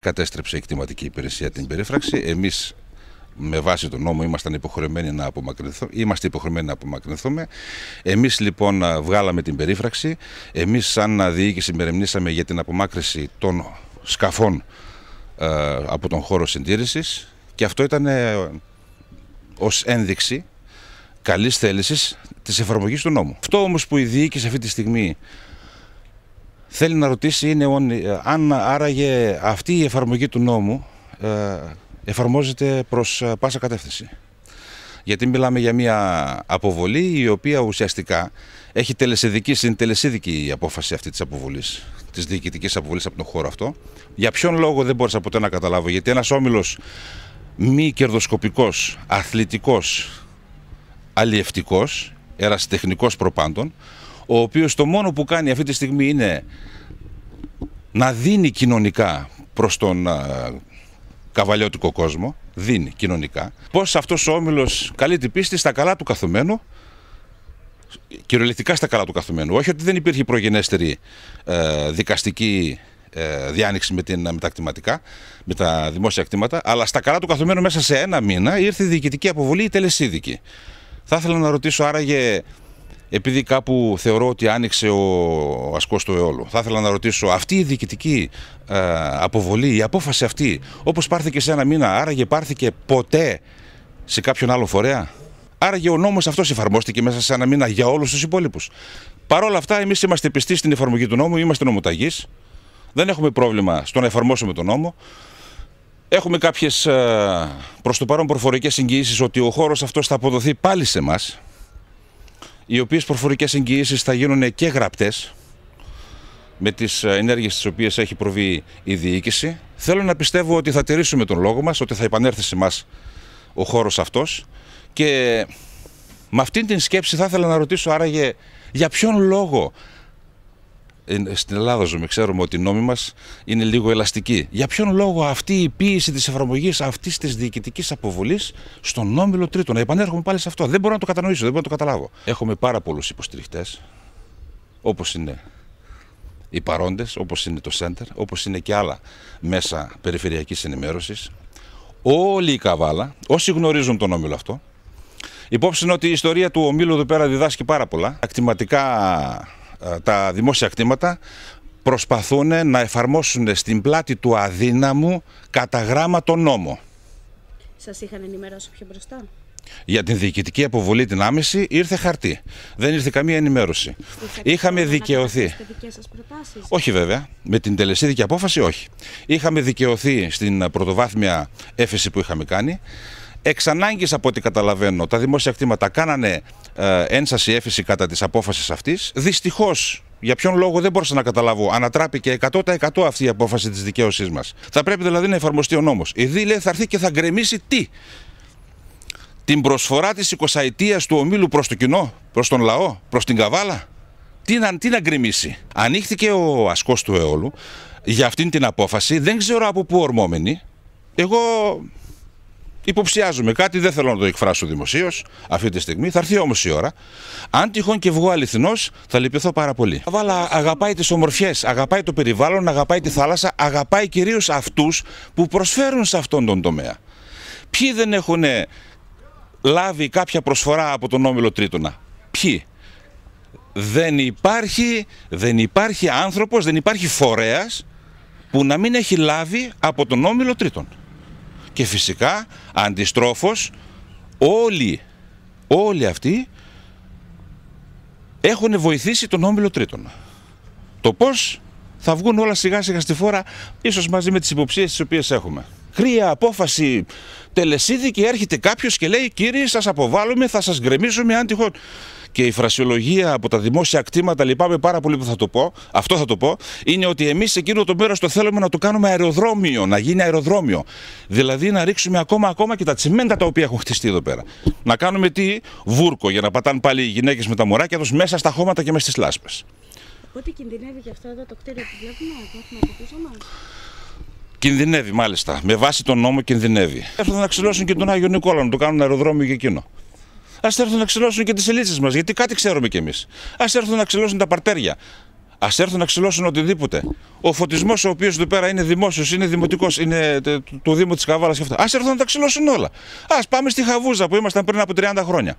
Κατέστρεψε η εκτιματική υπηρεσία την περίφραξη. Εμείς, με βάση τον νόμο, ήμασταν υποχρεωμένοι να απομακρυνθούμε. Είμαστε υποχρεωμένοι να απομακρυνθούμε. Εμείς, λοιπόν, βγάλαμε την περίφραξη. Εμείς, σαν διοίκηση, μερεμνήσαμε για την απομάκρυση των σκαφών ε, από τον χώρο συντήρησης. Και αυτό ήταν ε, ως ένδειξη καλής θέλησης της εφαρμογής του νόμου. Αυτό όμως που η διοίκηση αυτή τη στιγμή θέλει να ρωτήσει είναι ε, αν άραγε αυτή η εφαρμογή του νόμου ε, εφαρμόζεται προς ε, πάσα κατεύθυνση. Γιατί μιλάμε για μια αποβολή η οποία ουσιαστικά έχει τελεσίδικη, συντελεσίδικη η απόφαση αυτή της αποβολής, της διοικητικής αποβολής από τον χώρο αυτό. Για ποιον λόγο δεν μπορούσα ποτέ να καταλάβω, γιατί ένας όμιλος μη κερδοσκοπικός, αθλητικός, αλλιευτικός, ερασιτεχνικός προπάντων, ο οποίος το μόνο που κάνει αυτή τη στιγμή είναι να δίνει κοινωνικά προς τον καβαλιώτικο κόσμο, δίνει κοινωνικά, πώς αυτός ο όμιλος καλεί την πίστη στα καλά του καθούμενου κυριολεκτικά στα καλά του καθούμενου όχι ότι δεν υπήρχε προγενέστερη ε, δικαστική ε, διάνοιξη με, την, με τα κτηματικά, με τα δημόσια κτήματα, αλλά στα καλά του καθουμένου μέσα σε ένα μήνα ήρθε η διοικητική αποβολή ή τελεσίδικη. Θα ήθελα να ρωτήσω άραγε επειδή κάπου θεωρώ ότι άνοιξε ο ασκός του αιώλου. Θα ήθελα να ρωτήσω, αυτή η διοικητική ε, αποβολή, η απόφαση αυτή, όπως πάρθηκε σε ένα μήνα, άραγε πάρθηκε ποτέ σε κάποιον άλλο φορέα. Άραγε ο νόμος αυτός εφαρμόστηκε μέσα σε ένα μήνα για όλους τους υπόλοιπους. Παρ' όλα αυτά, εμείς είμαστε πιστοί στην εφαρμογή του νόμου, είμαστε νομοταγείς. Δεν έχουμε πρόβλημα στο να εφαρμόσουμε τον νόμο. Έχουμε κάποιες ε, προς το παρόν προφορικές εγγυήσεις ότι ο χώρος αυτός θα αποδοθεί πάλι σε μας οι οποίες προφορικές εγγυήσεις θα γίνουν και γραπτές με τις ε, ενέργειες τις οποίες έχει προβεί η διοίκηση. Θέλω να πιστεύω ότι θα τηρήσουμε τον λόγο μας, ότι θα επανέρθει σε μας ο χώρος αυτός και με αυτήν την σκέψη θα ήθελα να ρωτήσω άραγε για ποιον λόγο στην Ελλάδα ζούμε, ξέρουμε ότι οι νόμοι μας είναι λίγο ελαστικοί. Για ποιον λόγο αυτή η πίεση της εφαρμογής αυτής της διοικητικής αποβολής στον όμιλο τρίτο, Να επανέρχομαι πάλι σε αυτό. Δεν μπορώ να το κατανοήσω, δεν μπορώ να το καταλάβω. Έχουμε πάρα πολλούς υποστηριχτές, όπως είναι οι παρόντες, όπως είναι το Center, όπως είναι και άλλα μέσα περιφερειακής ενημέρωσης. Όλοι οι καβάλα, όσοι γνωρίζουν τον όμιλο αυτό, Υπόψη είναι ότι η ιστορία του ομίλου εδώ πέρα διδάσκει πάρα πολλά. Ακτιματικά ε, τα δημόσια κτήματα προσπαθούν να εφαρμόσουν στην πλάτη του αδύναμου κατά γράμμα τον νόμο. Σας είχαν ενημερώσει πιο μπροστά. Για την διοικητική αποβολή την άμεση ήρθε χαρτί. Δεν ήρθε καμία ενημέρωση. Είχαμε δικαιωθεί. Σας όχι βέβαια. Με την τελεσίδικη απόφαση όχι. Είχαμε δικαιωθεί στην πρωτοβάθμια έφεση που είχαμε κάνει εξ ανάγκης από ό,τι καταλαβαίνω τα δημόσια κτήματα κάνανε ε, ένσαση έφεση κατά της απόφασης αυτής. Δυστυχώς για ποιον λόγο δεν μπορούσα να καταλάβω. Ανατράπηκε 100% αυτή η απόφαση της δικαίωσής μας. Θα πρέπει δηλαδή να εφαρμοστεί ο νόμος. Η ΔΗ θα έρθει και θα γκρεμίσει τι. Την προσφορά της 20 του ομίλου προς το κοινό, προς τον λαό, προς την καβάλα. Τι να, τι να γκρεμίσει. Ανοίχθηκε ο ασκός του αιώλου για αυτήν την απόφαση. Δεν ξέρω από πού ορμόμενη. Εγώ Υποψιάζουμε κάτι, δεν θέλω να το εκφράσω δημοσίως αυτή τη στιγμή. Θα έρθει όμως η ώρα. Αν τυχόν και βγω αληθινό, θα λυπηθώ πάρα πολύ. Αλλά αγαπάει τις ομορφιές, αγαπάει το περιβάλλον, αγαπάει τη θάλασσα, αγαπάει κυρίως αυτούς που προσφέρουν σε αυτόν τον τομέα. Ποιοι δεν έχουν λάβει κάποια προσφορά από τον Όμιλο Τρίτονα. Ποιοι. Δεν υπάρχει, δεν υπάρχει άνθρωπος, δεν υπάρχει φορέας που να μην έχει λάβει από τον Όμιλο Τρίτονα και φυσικά αντιστρόφως όλοι, όλοι αυτοί έχουν βοηθήσει τον Όμιλο Τρίτον. Το πώς θα βγουν όλα σιγά σιγά στη φόρα, ίσως μαζί με τις υποψίες τις οποίες έχουμε. Κρύα απόφαση τελεσίδη και έρχεται κάποιος και λέει κύριε σας αποβάλλουμε, θα σας γκρεμίσουμε αν τυχόν» και η φρασιολογία από τα δημόσια κτήματα, λυπάμαι πάρα πολύ που θα το πω, αυτό θα το πω, είναι ότι εμείς εκείνο το μέρος το θέλουμε να το κάνουμε αεροδρόμιο, να γίνει αεροδρόμιο. Δηλαδή να ρίξουμε ακόμα, ακόμα και τα τσιμέντα τα οποία έχουν χτιστεί εδώ πέρα. Να κάνουμε τι, βούρκο για να πατάνε πάλι οι γυναίκες με τα μωράκια τους μέσα στα χώματα και μέσα στις λάσπες. Οπότε κινδυνεύει γι' αυτό εδώ το κτίριο που βλέπουμε, το έχουμε από πίσω Κινδυνεύει μάλιστα. Με βάση τον νόμο κινδυνεύει. Έρχονται να ξυλώσουν και τον Άγιο Νικόλα, να το κάνουν αεροδρόμιο και εκείνο. Ας έρθουν να ξυλώσουν και τις ελίτσες μας, γιατί κάτι ξέρουμε κι εμείς. Ας έρθουν να ξυλώσουν τα παρτέρια. Ας έρθουν να ξυλώσουν οτιδήποτε. Ο φωτισμός, ο οποίος εδώ πέρα είναι δημόσιος, είναι δημοτικός, είναι του Δήμου της Καβάλας και αυτά. Ας έρθουν να τα ξυλώσουν όλα. Ας πάμε στη Χαβούζα που ήμασταν πριν από 30 χρόνια.